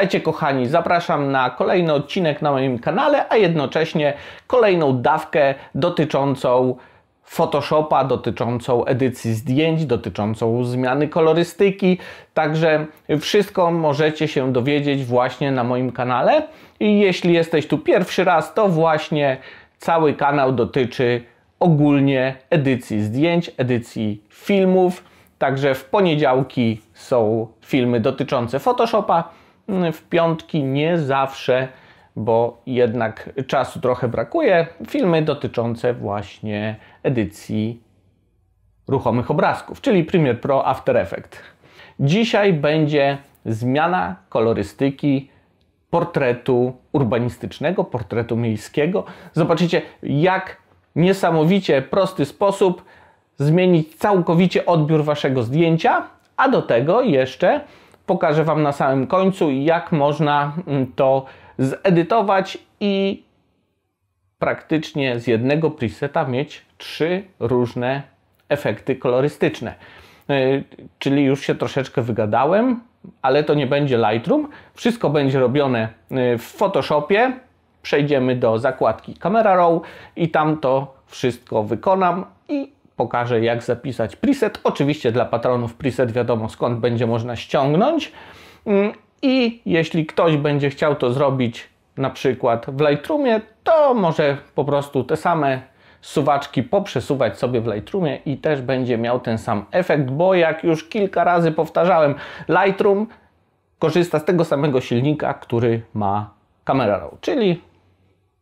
Witajcie kochani, zapraszam na kolejny odcinek na moim kanale, a jednocześnie kolejną dawkę dotyczącą Photoshopa, dotyczącą edycji zdjęć, dotyczącą zmiany kolorystyki. Także wszystko możecie się dowiedzieć właśnie na moim kanale. I jeśli jesteś tu pierwszy raz, to właśnie cały kanał dotyczy ogólnie edycji zdjęć, edycji filmów. Także w poniedziałki są filmy dotyczące Photoshopa, w piątki nie zawsze, bo jednak czasu trochę brakuje. Filmy dotyczące właśnie edycji ruchomych obrazków, czyli Premiere Pro After Effects. Dzisiaj będzie zmiana kolorystyki portretu urbanistycznego, portretu miejskiego. Zobaczycie, jak niesamowicie prosty sposób zmienić całkowicie odbiór waszego zdjęcia, a do tego jeszcze pokażę Wam na samym końcu, jak można mm, to zedytować i praktycznie z jednego preseta mieć trzy różne efekty kolorystyczne. E, czyli już się troszeczkę wygadałem, ale to nie będzie Lightroom. Wszystko będzie robione e, w Photoshopie. Przejdziemy do zakładki Camera Raw i tam to wszystko wykonam i pokażę jak zapisać preset. Oczywiście dla patronów preset wiadomo skąd będzie można ściągnąć. Mm, I jeśli ktoś będzie chciał to zrobić na przykład w Lightroomie, to może po prostu te same suwaczki poprzesuwać sobie w Lightroomie i też będzie miał ten sam efekt, bo jak już kilka razy powtarzałem, Lightroom korzysta z tego samego silnika, który ma Camera Raw, czyli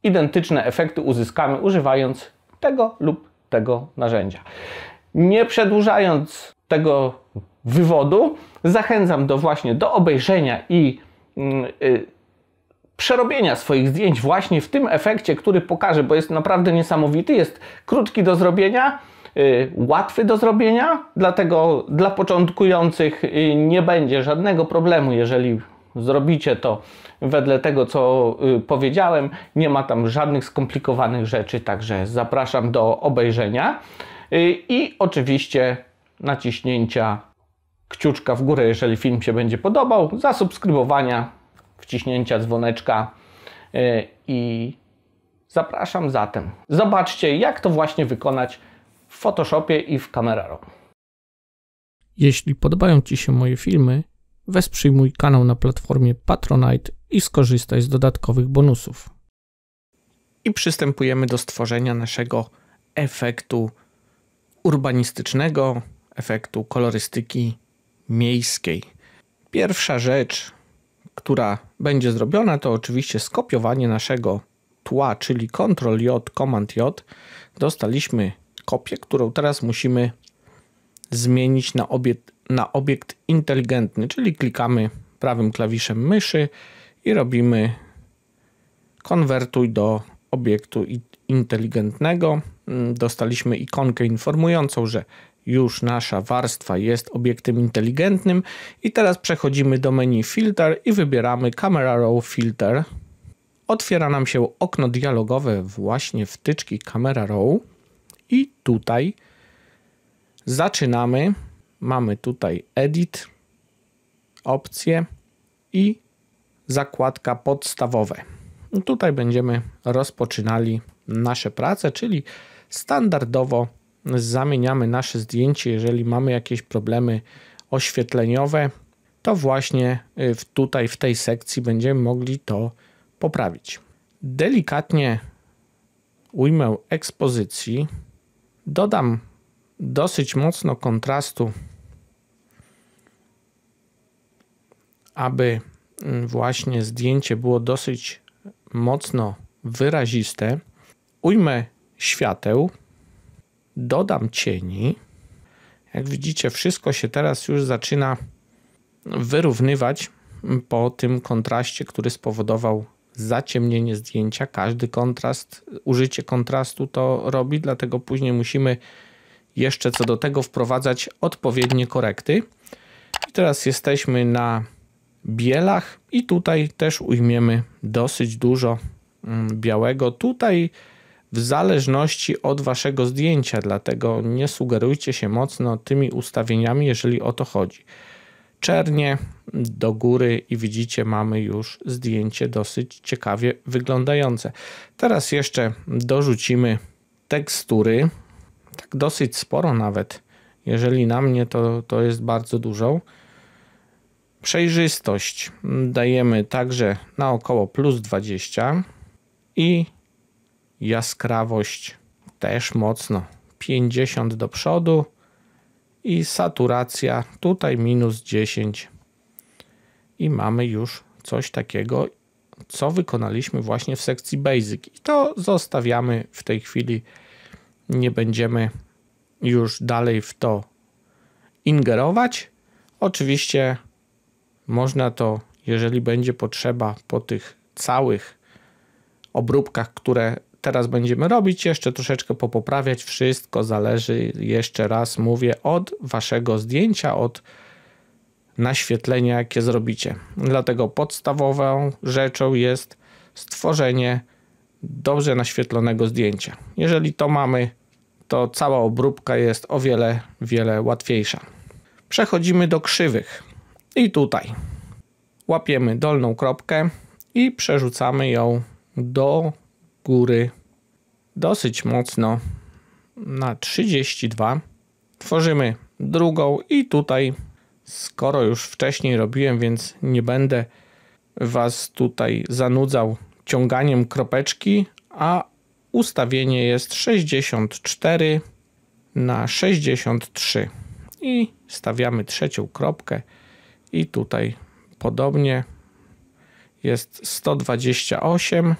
identyczne efekty uzyskamy używając tego lub tego narzędzia. Nie przedłużając tego wywodu, zachęcam do właśnie do obejrzenia i yy, przerobienia swoich zdjęć właśnie w tym efekcie, który pokażę, bo jest naprawdę niesamowity, jest krótki do zrobienia, y, łatwy do zrobienia, dlatego dla początkujących y, nie będzie żadnego problemu, jeżeli Zrobicie to wedle tego, co y, powiedziałem. Nie ma tam żadnych skomplikowanych rzeczy, także zapraszam do obejrzenia. Y, I oczywiście naciśnięcia kciuczka w górę, jeżeli film się będzie podobał, zasubskrybowania, wciśnięcia dzwoneczka y, i zapraszam zatem. Zobaczcie, jak to właśnie wykonać w Photoshopie i w Camera Raw. Jeśli podobają Ci się moje filmy, wesprzyj mój kanał na platformie Patronite i skorzystaj z dodatkowych bonusów. I przystępujemy do stworzenia naszego efektu urbanistycznego, efektu kolorystyki miejskiej. Pierwsza rzecz, która będzie zrobiona, to oczywiście skopiowanie naszego tła, czyli Ctrl J, Command J. Dostaliśmy kopię, którą teraz musimy zmienić na obiekt na obiekt inteligentny, czyli klikamy prawym klawiszem myszy i robimy konwertuj do obiektu inteligentnego. Mm, dostaliśmy ikonkę informującą, że już nasza warstwa jest obiektem inteligentnym i teraz przechodzimy do menu filter i wybieramy camera row filter. Otwiera nam się okno dialogowe właśnie wtyczki camera row i tutaj zaczynamy mamy tutaj edit, opcje i zakładka podstawowe. No tutaj będziemy rozpoczynali nasze prace, czyli standardowo zamieniamy nasze zdjęcie, jeżeli mamy jakieś problemy oświetleniowe, to właśnie y, tutaj w tej sekcji będziemy mogli to poprawić. Delikatnie ujmę ekspozycji, dodam dosyć mocno kontrastu aby mm, właśnie zdjęcie było dosyć mocno wyraziste, ujmę świateł, dodam cieni. Jak widzicie, wszystko się teraz już zaczyna wyrównywać po tym kontraście, który spowodował zaciemnienie zdjęcia. Każdy kontrast, użycie kontrastu to robi, dlatego później musimy jeszcze co do tego wprowadzać odpowiednie korekty. I teraz jesteśmy na bielach i tutaj też ujmiemy dosyć dużo mm, białego. Tutaj w zależności od waszego zdjęcia, dlatego nie sugerujcie się mocno tymi ustawieniami, jeżeli o to chodzi. Czernie do góry i widzicie mamy już zdjęcie dosyć ciekawie wyglądające. Teraz jeszcze dorzucimy tekstury, tak dosyć sporo nawet. Jeżeli na mnie to, to jest bardzo dużo. Przejrzystość dajemy także na około plus 20 i jaskrawość też mocno 50 do przodu i saturacja tutaj minus 10 i mamy już coś takiego co wykonaliśmy właśnie w sekcji basic i to zostawiamy w tej chwili nie będziemy już dalej w to ingerować oczywiście można to, jeżeli będzie potrzeba, po tych całych obróbkach, które teraz będziemy robić, jeszcze troszeczkę popoprawiać. Wszystko zależy, jeszcze raz mówię, od waszego zdjęcia, od naświetlenia, jakie zrobicie. Dlatego podstawową rzeczą jest stworzenie dobrze naświetlonego zdjęcia. Jeżeli to mamy, to cała obróbka jest o wiele, wiele łatwiejsza. Przechodzimy do krzywych i tutaj. Łapiemy dolną kropkę i przerzucamy ją do góry dosyć mocno na 32. Tworzymy drugą i tutaj, skoro już wcześniej robiłem, więc nie będę Was tutaj zanudzał ciąganiem kropeczki, a ustawienie jest 64 na 63 i stawiamy trzecią kropkę i tutaj podobnie jest 128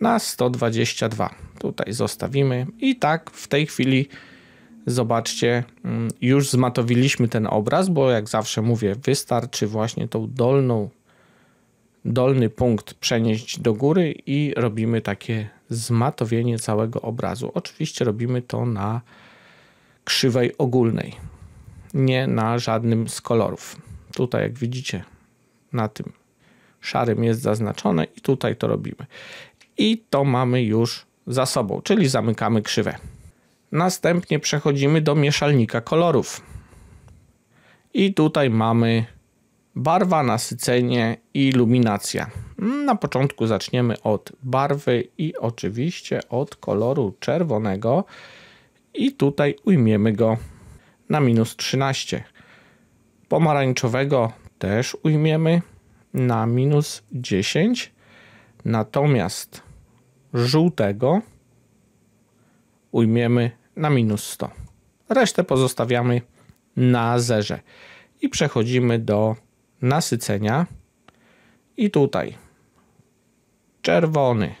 na 122. Tutaj zostawimy i tak w tej chwili zobaczcie, mm, już zmatowiliśmy ten obraz, bo jak zawsze mówię, wystarczy właśnie tą dolną, dolny punkt przenieść do góry i robimy takie zmatowienie całego obrazu. Oczywiście robimy to na krzywej ogólnej nie na żadnym z kolorów. Tutaj jak widzicie na tym szarym jest zaznaczone i tutaj to robimy. I to mamy już za sobą, czyli zamykamy krzywę. Następnie przechodzimy do mieszalnika kolorów. I tutaj mamy barwa, nasycenie i iluminacja. Na początku zaczniemy od barwy i oczywiście od koloru czerwonego i tutaj ujmiemy go na minus 13. Pomarańczowego też ujmiemy na minus 10. Natomiast żółtego ujmiemy na minus 100. Resztę pozostawiamy na zerze. I przechodzimy do nasycenia. I tutaj czerwony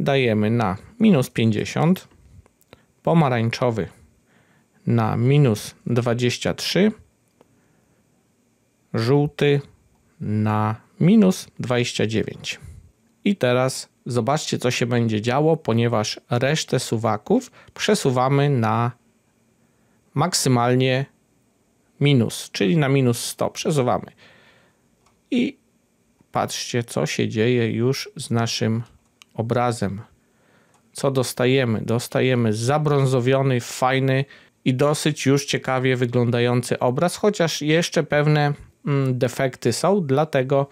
dajemy na minus 50, pomarańczowy na minus 23, żółty na minus 29. I teraz zobaczcie, co się będzie działo, ponieważ resztę suwaków przesuwamy na maksymalnie minus, czyli na minus 100 przesuwamy. I patrzcie, co się dzieje już z naszym obrazem. Co dostajemy? Dostajemy zabrązowiony, fajny, i dosyć już ciekawie wyglądający obraz, chociaż jeszcze pewne mm, defekty są, dlatego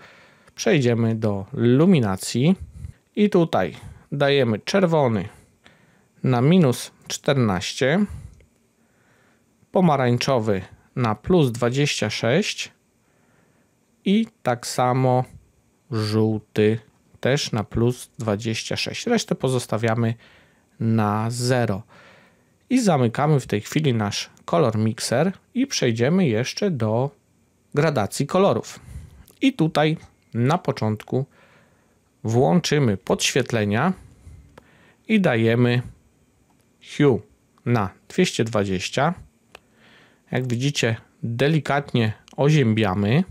przejdziemy do luminacji i tutaj dajemy czerwony na minus 14, pomarańczowy na plus 26 i tak samo żółty też na plus 26. Resztę pozostawiamy na 0. I zamykamy w tej chwili nasz kolor mixer i przejdziemy jeszcze do gradacji kolorów. I tutaj na początku włączymy podświetlenia i dajemy hue na 220. Jak widzicie, delikatnie oziębiamy,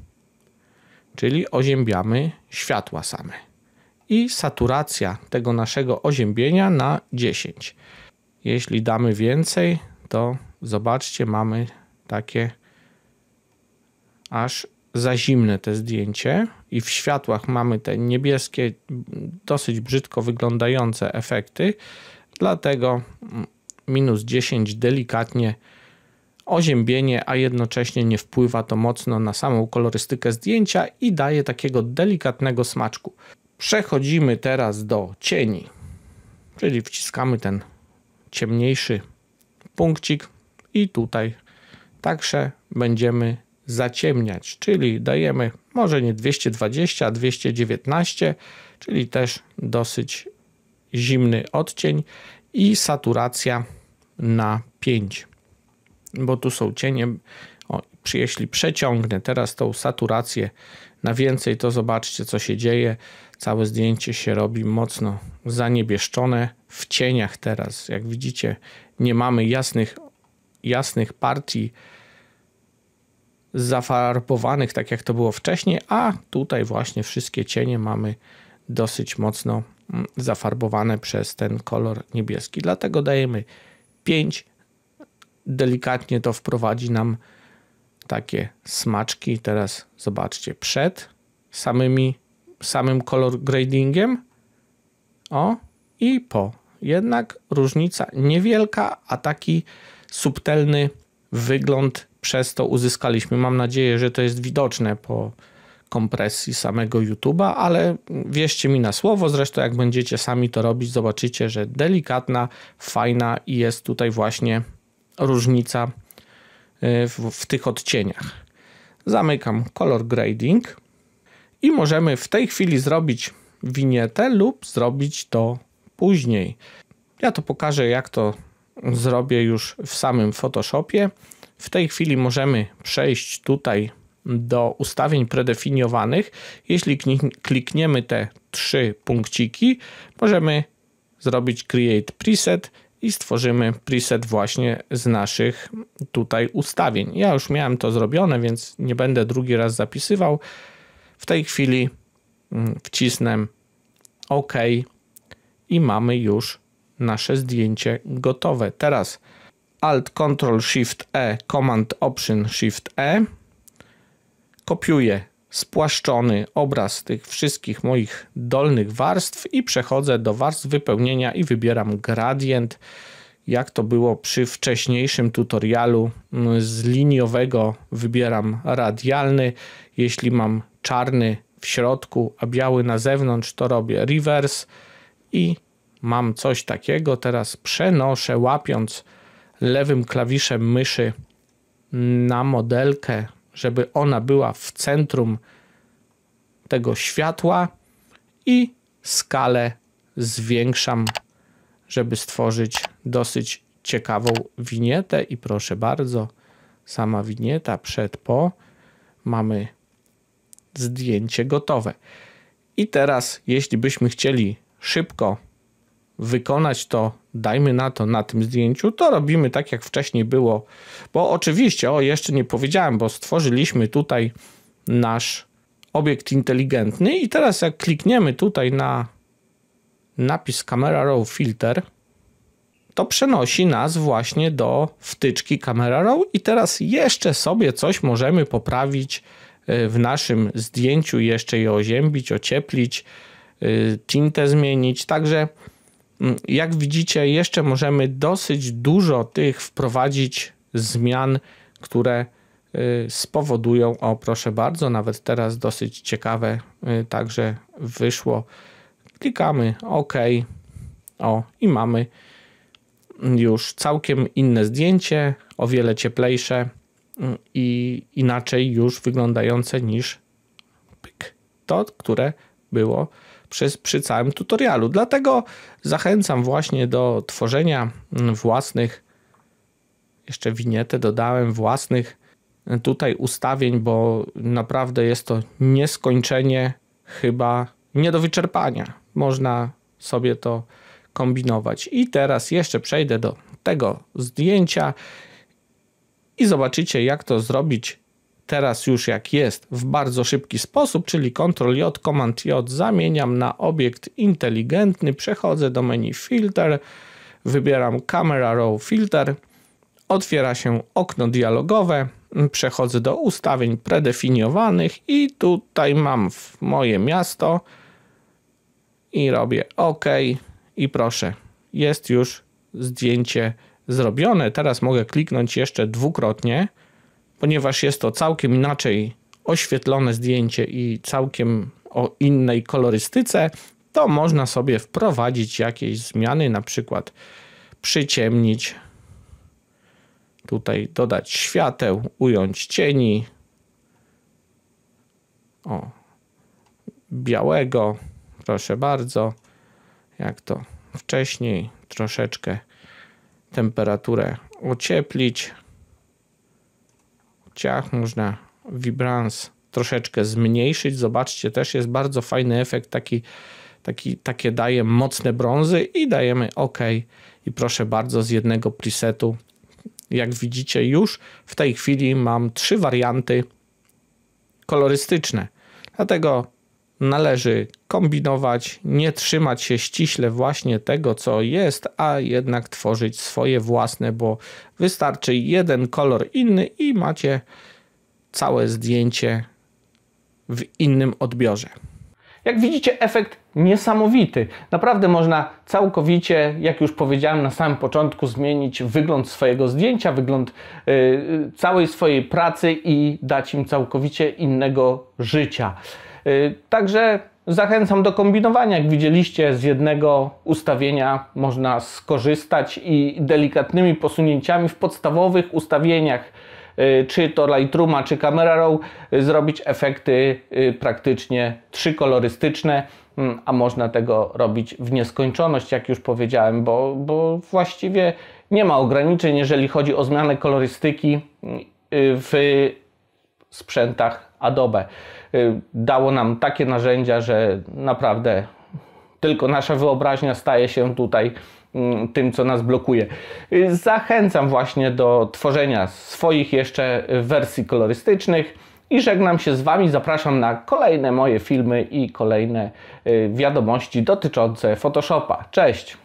czyli oziębiamy światła same. I saturacja tego naszego oziębienia na 10. Jeśli damy więcej, to zobaczcie, mamy takie aż za zimne te zdjęcie i w światłach mamy te niebieskie, dosyć brzydko wyglądające efekty, dlatego mm, minus 10 delikatnie oziębienie, a jednocześnie nie wpływa to mocno na samą kolorystykę zdjęcia i daje takiego delikatnego smaczku. Przechodzimy teraz do cieni, czyli wciskamy ten ciemniejszy punkcik i tutaj także będziemy zaciemniać, czyli dajemy może nie 220, a 219, czyli też dosyć zimny odcień i saturacja na 5, bo tu są cienie. O, jeśli przeciągnę teraz tą saturację na więcej, to zobaczcie co się dzieje. Całe zdjęcie się robi mocno zaniebieszczone w cieniach teraz. Jak widzicie, nie mamy jasnych, jasnych partii zafarbowanych, tak jak to było wcześniej, a tutaj właśnie wszystkie cienie mamy dosyć mocno mm, zafarbowane przez ten kolor niebieski. Dlatego dajemy 5. Delikatnie to wprowadzi nam takie smaczki. Teraz zobaczcie, przed samymi, samym kolor gradingiem o i po. Jednak różnica niewielka, a taki subtelny wygląd przez to uzyskaliśmy. Mam nadzieję, że to jest widoczne po kompresji samego YouTube'a, ale wierzcie mi na słowo, zresztą jak będziecie sami to robić, zobaczycie, że delikatna, fajna i jest tutaj właśnie różnica y, w, w tych odcieniach. Zamykam color grading i możemy w tej chwili zrobić winietę lub zrobić to później. Ja to pokażę, jak to zrobię już w samym Photoshopie. W tej chwili możemy przejść tutaj do ustawień predefiniowanych. Jeśli klikniemy te trzy punkciki, możemy zrobić Create Preset i stworzymy preset właśnie z naszych tutaj ustawień. Ja już miałem to zrobione, więc nie będę drugi raz zapisywał. W tej chwili Mm, wcisnę OK i mamy już nasze zdjęcie gotowe. Teraz Alt Ctrl Shift E, Command Option Shift E. Kopiuję spłaszczony obraz tych wszystkich moich dolnych warstw i przechodzę do warstw wypełnienia i wybieram gradient, jak to było przy wcześniejszym tutorialu. Mm, z liniowego wybieram radialny. Jeśli mam czarny w środku, a biały na zewnątrz, to robię reverse i mam coś takiego. Teraz przenoszę, łapiąc lewym klawiszem myszy na modelkę, żeby ona była w centrum tego światła i skalę zwiększam, żeby stworzyć dosyć ciekawą winietę i proszę bardzo, sama winieta przed po mamy zdjęcie gotowe. I teraz, jeśli byśmy chcieli szybko wykonać to, dajmy na to na tym zdjęciu, to robimy tak jak wcześniej było, bo oczywiście, o jeszcze nie powiedziałem, bo stworzyliśmy tutaj nasz obiekt inteligentny i teraz jak klikniemy tutaj na napis Camera Raw Filter, to przenosi nas właśnie do wtyczki Camera Raw i teraz jeszcze sobie coś możemy poprawić w naszym zdjęciu jeszcze je oziębić, ocieplić, y, tintę zmienić. Także mm, jak widzicie, jeszcze możemy dosyć dużo tych wprowadzić zmian, które y, spowodują, o proszę bardzo, nawet teraz dosyć ciekawe y, także wyszło. Klikamy OK. O i mamy już całkiem inne zdjęcie, o wiele cieplejsze i inaczej już wyglądające niż pyk, to, które było przez, przy całym tutorialu. Dlatego zachęcam właśnie do tworzenia własnych, jeszcze winietę dodałem, własnych tutaj ustawień, bo naprawdę jest to nieskończenie chyba nie do wyczerpania. Można sobie to kombinować. I teraz jeszcze przejdę do tego zdjęcia i zobaczycie, jak to zrobić teraz już jak jest w bardzo szybki sposób, czyli Ctrl J, Command J zamieniam na obiekt inteligentny, przechodzę do menu Filter, wybieram Camera Row Filter, otwiera się okno dialogowe, przechodzę do ustawień predefiniowanych i tutaj mam moje miasto i robię OK i proszę, jest już zdjęcie zrobione. Teraz mogę kliknąć jeszcze dwukrotnie, ponieważ jest to całkiem inaczej oświetlone zdjęcie i całkiem o innej kolorystyce, to można sobie wprowadzić jakieś zmiany, na przykład przyciemnić, tutaj dodać świateł, ująć cieni, o, białego, proszę bardzo, jak to wcześniej, troszeczkę temperaturę ocieplić. Ciach można vibrance troszeczkę zmniejszyć. Zobaczcie, też jest bardzo fajny efekt taki, taki takie daje mocne brązy i dajemy OK. I proszę bardzo, z jednego presetu, jak widzicie już w tej chwili mam trzy warianty kolorystyczne. Dlatego należy kombinować, nie trzymać się ściśle właśnie tego, co jest, a jednak tworzyć swoje własne, bo wystarczy jeden kolor inny i macie całe zdjęcie w innym odbiorze. Jak widzicie, efekt niesamowity. Naprawdę można całkowicie, jak już powiedziałem na samym początku, zmienić wygląd swojego zdjęcia, wygląd yy, całej swojej pracy i dać im całkowicie innego życia. Y, także zachęcam do kombinowania. Jak widzieliście, z jednego ustawienia można skorzystać i delikatnymi posunięciami w podstawowych ustawieniach y, czy to Lightrooma, czy Camera Raw, y, zrobić efekty praktycznie trzykolorystyczne, mm, a można tego robić w nieskończoność, jak już powiedziałem, bo, bo właściwie nie ma ograniczeń, jeżeli chodzi o zmianę kolorystyki w sprzętach Adobe y, dało nam takie narzędzia, że naprawdę tylko nasza wyobraźnia staje się tutaj mm, tym, co nas blokuje. Y, zachęcam właśnie do tworzenia swoich jeszcze wersji kolorystycznych i żegnam się z Wami. Zapraszam na kolejne moje filmy i kolejne y, wiadomości dotyczące Photoshopa. Cześć!